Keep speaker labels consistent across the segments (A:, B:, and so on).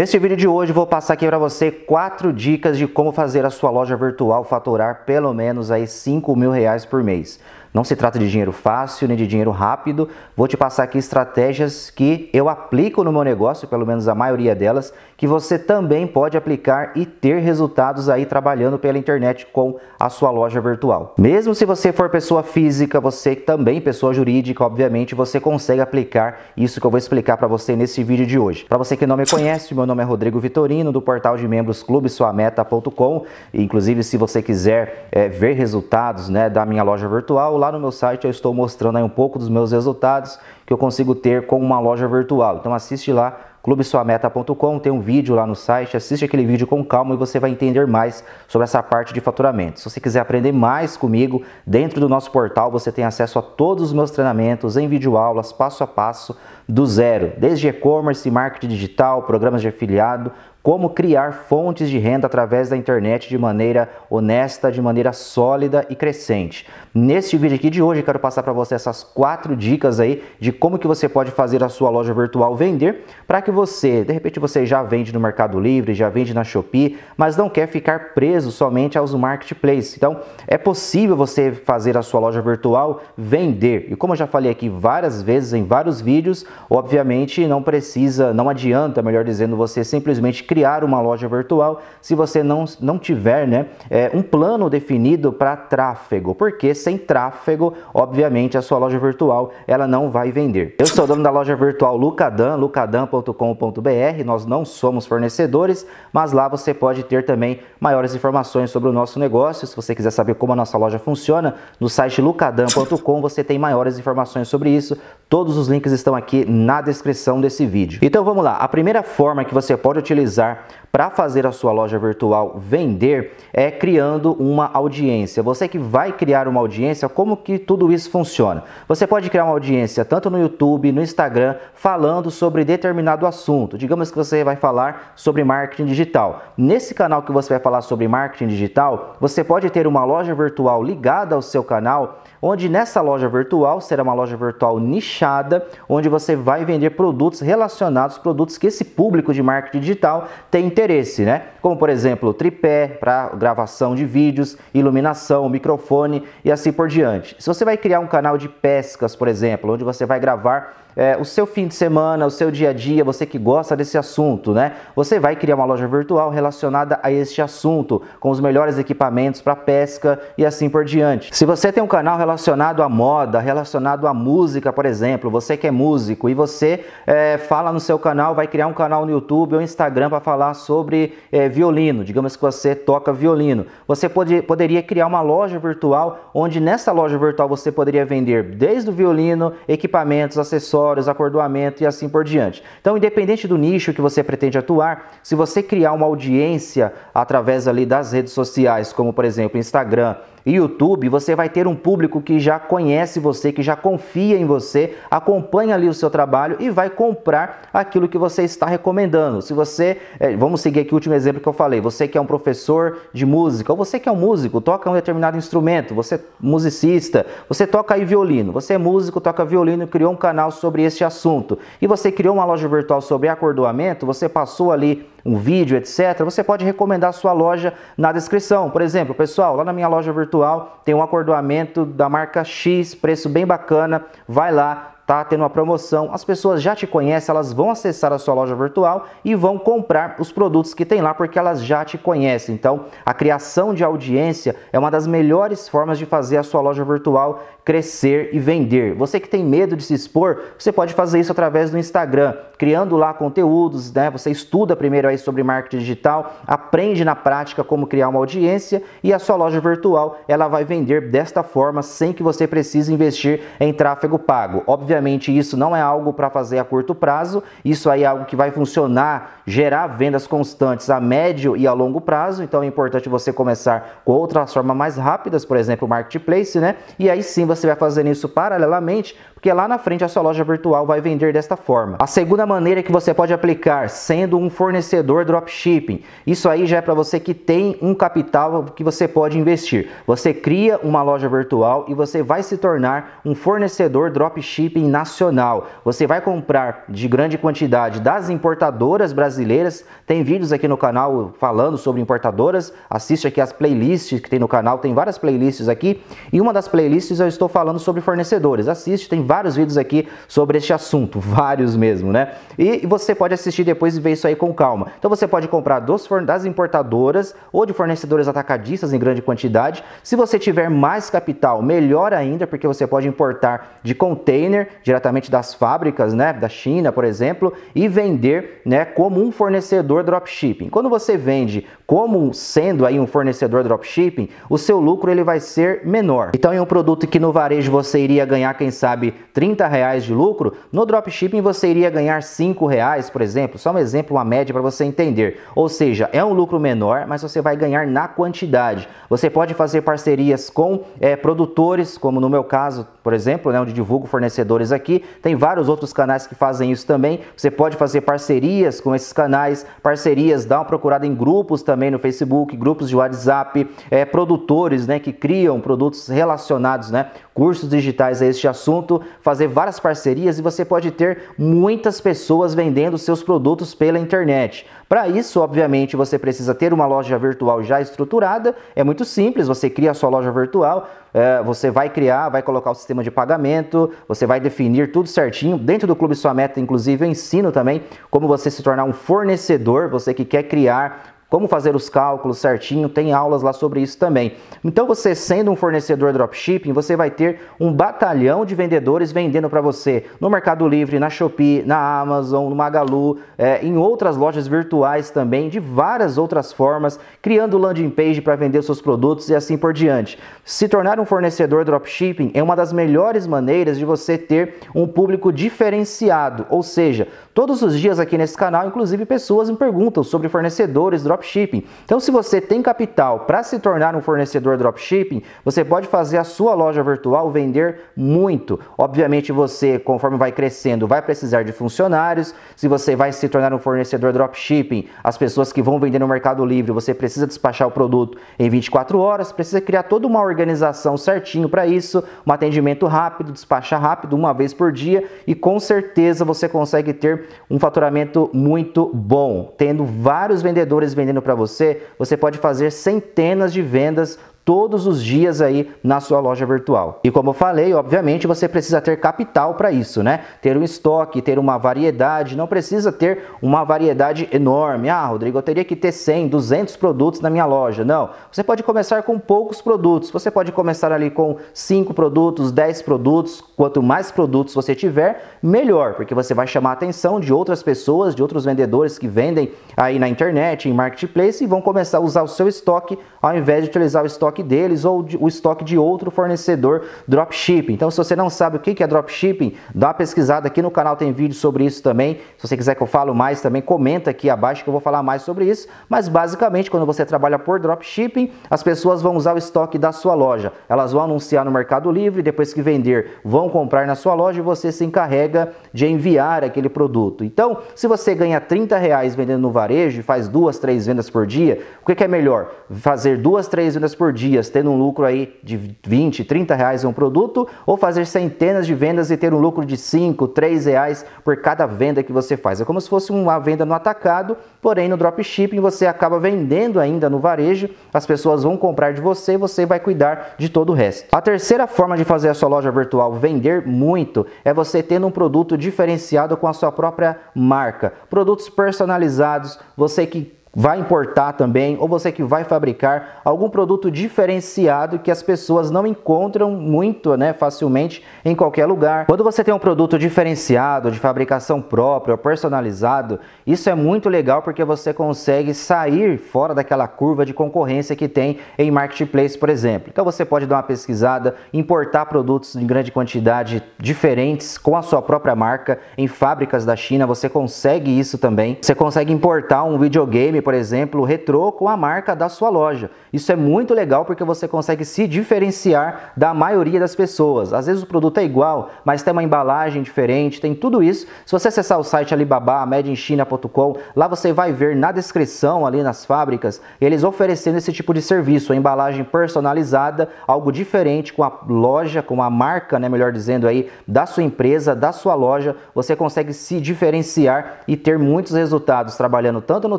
A: Neste vídeo de hoje vou passar aqui para você quatro dicas de como fazer a sua loja virtual faturar pelo menos aí 5 mil reais por mês. Não se trata de dinheiro fácil nem de dinheiro rápido. Vou te passar aqui estratégias que eu aplico no meu negócio, pelo menos a maioria delas, que você também pode aplicar e ter resultados aí trabalhando pela internet com a sua loja virtual. Mesmo se você for pessoa física, você também pessoa jurídica, obviamente, você consegue aplicar isso que eu vou explicar para você nesse vídeo de hoje. Para você que não me conhece, meu nome é Rodrigo Vitorino, do portal de membros clubesuameta.com. Inclusive, se você quiser é, ver resultados né, da minha loja virtual, lá no meu site eu estou mostrando aí um pouco dos meus resultados que eu consigo ter com uma loja virtual. Então assiste lá clubesuameta.com, tem um vídeo lá no site, assiste aquele vídeo com calma e você vai entender mais sobre essa parte de faturamento. Se você quiser aprender mais comigo, dentro do nosso portal você tem acesso a todos os meus treinamentos em videoaulas, passo a passo, do zero, desde e-commerce, marketing digital, programas de afiliado, como criar fontes de renda através da internet de maneira honesta, de maneira sólida e crescente. Neste vídeo aqui de hoje, quero passar para você essas quatro dicas aí de como que você pode fazer a sua loja virtual vender para que você, de repente você já vende no Mercado Livre, já vende na Shopee, mas não quer ficar preso somente aos marketplaces. Então, é possível você fazer a sua loja virtual vender. E como eu já falei aqui várias vezes em vários vídeos, obviamente não precisa, não adianta, melhor dizendo, você simplesmente criar uma loja virtual se você não, não tiver né, é, um plano definido para tráfego, porque sem tráfego, obviamente, a sua loja virtual ela não vai vender. Eu sou dono da loja virtual Lucadan, lucadan.com.br, nós não somos fornecedores, mas lá você pode ter também maiores informações sobre o nosso negócio. Se você quiser saber como a nossa loja funciona, no site lucadan.com você tem maiores informações sobre isso. Todos os links estão aqui na descrição desse vídeo. Então vamos lá, a primeira forma que você pode utilizar utilizar para fazer a sua loja virtual vender é criando uma audiência. Você que vai criar uma audiência, como que tudo isso funciona? Você pode criar uma audiência tanto no YouTube, no Instagram, falando sobre determinado assunto. Digamos que você vai falar sobre marketing digital. Nesse canal que você vai falar sobre marketing digital, você pode ter uma loja virtual ligada ao seu canal, onde nessa loja virtual será uma loja virtual nichada, onde você vai vender produtos relacionados, produtos que esse público de marketing digital tem interesse, né? Como por exemplo, tripé para gravação de vídeos, iluminação, microfone e assim por diante. Se você vai criar um canal de pescas, por exemplo, onde você vai gravar é, o seu fim de semana, o seu dia a dia, você que gosta desse assunto, né? Você vai criar uma loja virtual relacionada a este assunto, com os melhores equipamentos para pesca e assim por diante. Se você tem um canal relacionado à moda, relacionado à música, por exemplo, você que é músico e você é, fala no seu canal, vai criar um canal no YouTube ou Instagram para falar sobre é, violino, digamos que você toca violino. Você pode, poderia criar uma loja virtual onde nessa loja virtual você poderia vender desde o violino, equipamentos, acessórios, acordoamento e assim por diante. Então, independente do nicho que você pretende atuar, se você criar uma audiência através ali das redes sociais, como por exemplo Instagram, YouTube, você vai ter um público que já conhece você, que já confia em você, acompanha ali o seu trabalho e vai comprar aquilo que você está recomendando. Se você, é, vamos seguir aqui o último exemplo que eu falei, você que é um professor de música, ou você que é um músico, toca um determinado instrumento, você é musicista, você toca aí violino, você é músico, toca violino, criou um canal sobre esse assunto e você criou uma loja virtual sobre acordoamento, você passou ali um vídeo, etc., você pode recomendar a sua loja na descrição. Por exemplo, pessoal, lá na minha loja virtual tem um acordoamento da marca X, preço bem bacana, vai lá, Tá tendo uma promoção, as pessoas já te conhecem, elas vão acessar a sua loja virtual e vão comprar os produtos que tem lá porque elas já te conhecem. Então, a criação de audiência é uma das melhores formas de fazer a sua loja virtual crescer e vender. Você que tem medo de se expor, você pode fazer isso através do Instagram, criando lá conteúdos, né? Você estuda primeiro aí sobre marketing digital, aprende na prática como criar uma audiência e a sua loja virtual, ela vai vender desta forma sem que você precise investir em tráfego pago. Obviamente, Obviamente, isso não é algo para fazer a curto prazo, isso aí é algo que vai funcionar, gerar vendas constantes a médio e a longo prazo. Então, é importante você começar com outras formas mais rápidas, por exemplo, o marketplace, né? E aí sim você vai fazendo isso paralelamente, porque lá na frente a sua loja virtual vai vender desta forma. A segunda maneira que você pode aplicar sendo um fornecedor dropshipping. Isso aí já é para você que tem um capital que você pode investir. Você cria uma loja virtual e você vai se tornar um fornecedor dropshipping nacional. Você vai comprar de grande quantidade das importadoras brasileiras. Tem vídeos aqui no canal falando sobre importadoras. Assiste aqui as playlists que tem no canal, tem várias playlists aqui. E uma das playlists eu estou falando sobre fornecedores. Assiste, tem vários vídeos aqui sobre este assunto, vários mesmo, né? E você pode assistir depois e ver isso aí com calma. Então você pode comprar dos das importadoras ou de fornecedores atacadistas em grande quantidade. Se você tiver mais capital, melhor ainda, porque você pode importar de container diretamente das fábricas, né, da China, por exemplo, e vender, né, como um fornecedor dropshipping. Quando você vende como sendo aí um fornecedor dropshipping, o seu lucro ele vai ser menor. Então, em um produto que no varejo você iria ganhar, quem sabe, 30 reais de lucro, no dropshipping você iria ganhar 5 reais, por exemplo. Só um exemplo, uma média para você entender. Ou seja, é um lucro menor, mas você vai ganhar na quantidade. Você pode fazer parcerias com é, produtores, como no meu caso, por exemplo, né, onde divulgo fornecedores aqui. Tem vários outros canais que fazem isso também. Você pode fazer parcerias com esses canais, parcerias, dá uma procurada em grupos também no Facebook, grupos de WhatsApp, é, produtores né, que criam produtos relacionados né, cursos digitais a este assunto, fazer várias parcerias e você pode ter muitas pessoas vendendo seus produtos pela internet. Para isso, obviamente, você precisa ter uma loja virtual já estruturada. É muito simples, você cria a sua loja virtual, é, você vai criar, vai colocar o sistema de pagamento, você vai definir tudo certinho. Dentro do Clube Sua Meta, inclusive, eu ensino também como você se tornar um fornecedor, você que quer criar como fazer os cálculos certinho, tem aulas lá sobre isso também. Então você sendo um fornecedor dropshipping, você vai ter um batalhão de vendedores vendendo para você no Mercado Livre, na Shopee, na Amazon, no Magalu, é, em outras lojas virtuais também, de várias outras formas, criando landing page para vender seus produtos e assim por diante. Se tornar um fornecedor dropshipping é uma das melhores maneiras de você ter um público diferenciado, ou seja, todos os dias aqui nesse canal, inclusive pessoas me perguntam sobre fornecedores dropshipping dropshipping. Então, se você tem capital para se tornar um fornecedor dropshipping, você pode fazer a sua loja virtual vender muito. Obviamente, você, conforme vai crescendo, vai precisar de funcionários. Se você vai se tornar um fornecedor dropshipping, as pessoas que vão vender no Mercado Livre, você precisa despachar o produto em 24 horas, precisa criar toda uma organização certinho para isso, um atendimento rápido, despachar rápido uma vez por dia e com certeza você consegue ter um faturamento muito bom, tendo vários vendedores vendendo vendendo para você, você pode fazer centenas de vendas todos os dias aí na sua loja virtual. E como eu falei, obviamente você precisa ter capital para isso, né? Ter um estoque, ter uma variedade, não precisa ter uma variedade enorme. Ah, Rodrigo, eu teria que ter 100, 200 produtos na minha loja. Não, você pode começar com poucos produtos. Você pode começar ali com 5 produtos, 10 produtos. Quanto mais produtos você tiver, melhor, porque você vai chamar a atenção de outras pessoas, de outros vendedores que vendem aí na internet, em marketplace e vão começar a usar o seu estoque ao invés de utilizar o estoque deles ou de, o estoque de outro fornecedor dropshipping. Então, se você não sabe o que é dropshipping, dá uma pesquisada aqui no canal, tem vídeo sobre isso também. Se você quiser que eu falo mais também, comenta aqui abaixo que eu vou falar mais sobre isso. Mas basicamente, quando você trabalha por dropshipping, as pessoas vão usar o estoque da sua loja. Elas vão anunciar no Mercado Livre, depois que vender, vão comprar na sua loja e você se encarrega de enviar aquele produto. Então, se você ganha 30 reais vendendo no varejo e faz duas, três vendas por dia, o que é melhor? Fazer fazer duas, três vendas por dia, tendo um lucro aí de 20, 30 reais em um produto, ou fazer centenas de vendas e ter um lucro de 5, 3 reais por cada venda que você faz. É como se fosse uma venda no atacado, porém no dropshipping você acaba vendendo ainda no varejo, as pessoas vão comprar de você e você vai cuidar de todo o resto. A terceira forma de fazer a sua loja virtual vender muito é você tendo um produto diferenciado com a sua própria marca. Produtos personalizados, você que vai importar também, ou você que vai fabricar algum produto diferenciado que as pessoas não encontram muito, né, facilmente em qualquer lugar. Quando você tem um produto diferenciado, de fabricação própria, personalizado, isso é muito legal porque você consegue sair fora daquela curva de concorrência que tem em marketplace, por exemplo. Então você pode dar uma pesquisada, importar produtos em grande quantidade diferentes com a sua própria marca em fábricas da China, você consegue isso também. Você consegue importar um videogame por exemplo, retrô com a marca da sua loja. Isso é muito legal porque você consegue se diferenciar da maioria das pessoas. Às vezes o produto é igual, mas tem uma embalagem diferente, tem tudo isso. Se você acessar o site Alibaba, madeinchina.com, lá você vai ver na descrição ali nas fábricas, eles oferecendo esse tipo de serviço, a embalagem personalizada, algo diferente com a loja, com a marca, né, melhor dizendo aí, da sua empresa, da sua loja, você consegue se diferenciar e ter muitos resultados trabalhando tanto no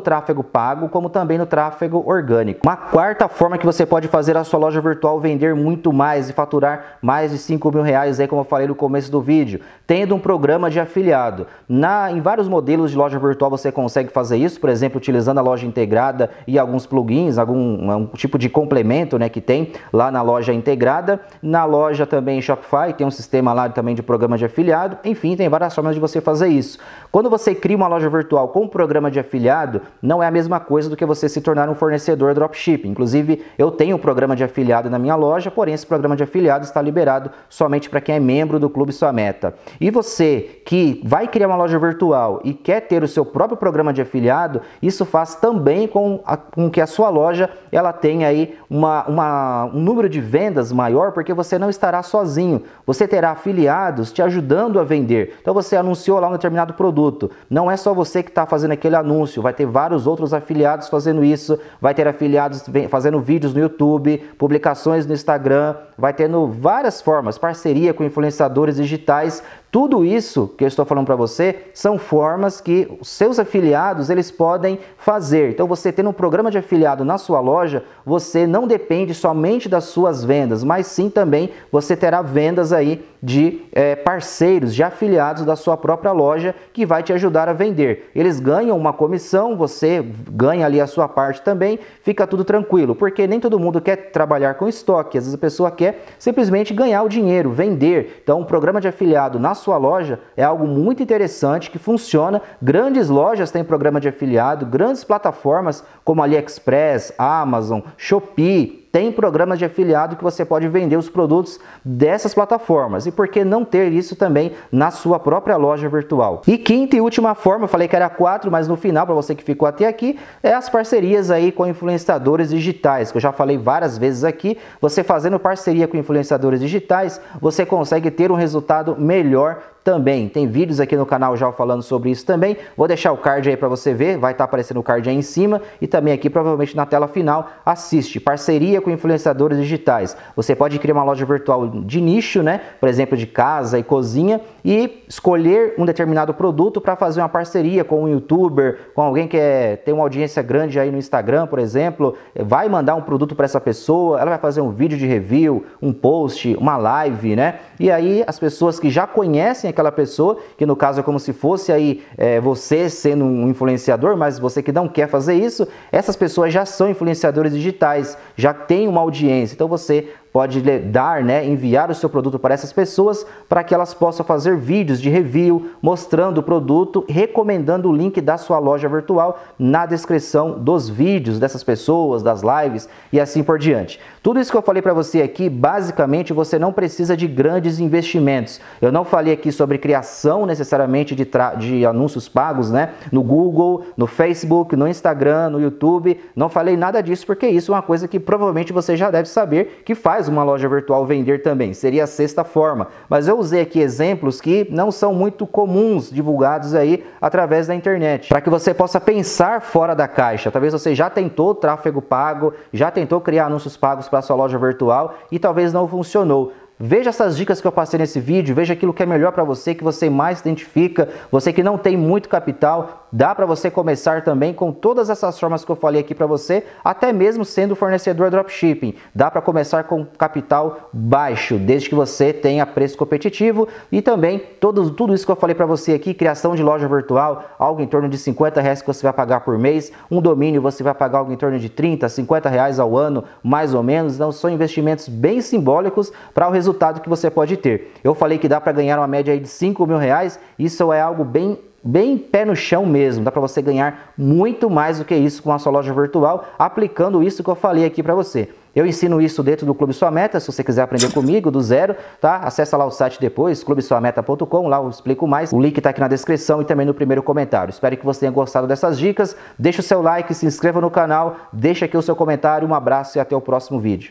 A: tráfego pago, como também no tráfego orgânico. Uma quarta forma que você pode fazer a sua loja virtual vender muito mais e faturar mais de 5 mil reais, aí, como eu falei no começo do vídeo, tendo um programa de afiliado. Na, em vários modelos de loja virtual você consegue fazer isso, por exemplo, utilizando a loja integrada e alguns plugins, algum um tipo de complemento né, que tem lá na loja integrada. Na loja também Shopify tem um sistema lá também de programa de afiliado. Enfim, tem várias formas de você fazer isso. Quando você cria uma loja virtual com um programa de afiliado, não é a mesma coisa do que você se tornar um fornecedor dropship. Inclusive, eu tenho um programa de afiliado na minha loja, porém esse programa de afiliado está liberado somente para quem é membro do Clube Sua Meta. E você que vai criar uma loja virtual e quer ter o seu próprio programa de afiliado, isso faz também com, a, com que a sua loja ela tenha aí uma, uma, um número de vendas maior, porque você não estará sozinho. Você terá afiliados te ajudando a vender. Então você anunciou lá um determinado produto produto. Não é só você que está fazendo aquele anúncio, vai ter vários outros afiliados fazendo isso, vai ter afiliados fazendo vídeos no YouTube, publicações no Instagram, vai tendo várias formas, parceria com influenciadores digitais, tudo isso que eu estou falando para você são formas que os seus afiliados eles podem fazer. Então você tendo um programa de afiliado na sua loja, você não depende somente das suas vendas, mas sim também você terá vendas aí de é, parceiros, de afiliados da sua própria loja que vai te ajudar a vender. Eles ganham uma comissão, você ganha ali a sua parte também, fica tudo tranquilo, porque nem todo mundo quer trabalhar com estoque. Às vezes a pessoa quer simplesmente ganhar o dinheiro, vender. Então, um programa de afiliado na sua loja é algo muito interessante que funciona. Grandes lojas têm programa de afiliado, grandes plataformas como AliExpress, Amazon, Shopee, tem programas de afiliado que você pode vender os produtos dessas plataformas. E por que não ter isso também na sua própria loja virtual? E quinta e última forma, eu falei que era quatro, mas no final, para você que ficou até aqui, é as parcerias aí com influenciadores digitais, que eu já falei várias vezes aqui. Você fazendo parceria com influenciadores digitais, você consegue ter um resultado melhor também. Tem vídeos aqui no canal já falando sobre isso também. Vou deixar o card aí para você ver, vai estar tá aparecendo o card aí em cima e também aqui provavelmente na tela final. Assiste, parceria com influenciadores digitais. Você pode criar uma loja virtual de nicho, né? Por exemplo, de casa e cozinha e escolher um determinado produto para fazer uma parceria com um youtuber, com alguém que é, tem uma audiência grande aí no Instagram, por exemplo, eh, vai mandar um produto para essa pessoa, ela vai fazer um vídeo de review, um post, uma live, né? E aí as pessoas que já conhecem aquela pessoa, que no caso é como se fosse aí é, você sendo um influenciador, mas você que não quer fazer isso, essas pessoas já são influenciadores digitais, já tem uma audiência, então você pode dar, né, enviar o seu produto para essas pessoas para que elas possam fazer vídeos de review mostrando o produto, recomendando o link da sua loja virtual na descrição dos vídeos dessas pessoas, das lives e assim por diante. Tudo isso que eu falei para você aqui, basicamente você não precisa de grandes investimentos. Eu não falei aqui sobre criação necessariamente de, de anúncios pagos, né, no Google, no Facebook, no Instagram, no YouTube. Não falei nada disso porque isso é uma coisa que provavelmente você já deve saber que faz uma loja virtual vender também, seria a sexta forma. Mas eu usei aqui exemplos que não são muito comuns divulgados aí através da internet, para que você possa pensar fora da caixa. Talvez você já tentou tráfego pago, já tentou criar anúncios pagos para sua loja virtual e talvez não funcionou. Veja essas dicas que eu passei nesse vídeo, veja aquilo que é melhor para você, que você mais identifica, você que não tem muito capital, dá para você começar também com todas essas formas que eu falei aqui para você, até mesmo sendo fornecedor dropshipping. Dá para começar com capital baixo, desde que você tenha preço competitivo e também todo, tudo isso que eu falei para você aqui, criação de loja virtual, algo em torno de 50 reais que você vai pagar por mês, um domínio você vai pagar algo em torno de 30, 50 reais ao ano, mais ou menos. Então são investimentos bem simbólicos para o resultado resultado que você pode ter. Eu falei que dá para ganhar uma média de 5 mil reais, isso é algo bem bem pé no chão mesmo, dá para você ganhar muito mais do que isso com a sua loja virtual, aplicando isso que eu falei aqui para você. Eu ensino isso dentro do Clube Sua Meta, se você quiser aprender comigo do zero, tá? Acessa lá o site depois, clubesuameta.com, lá eu explico mais. O link tá aqui na descrição e também no primeiro comentário. Espero que você tenha gostado dessas dicas. Deixa o seu like, se inscreva no canal, deixa aqui o seu comentário. Um abraço e até o próximo vídeo.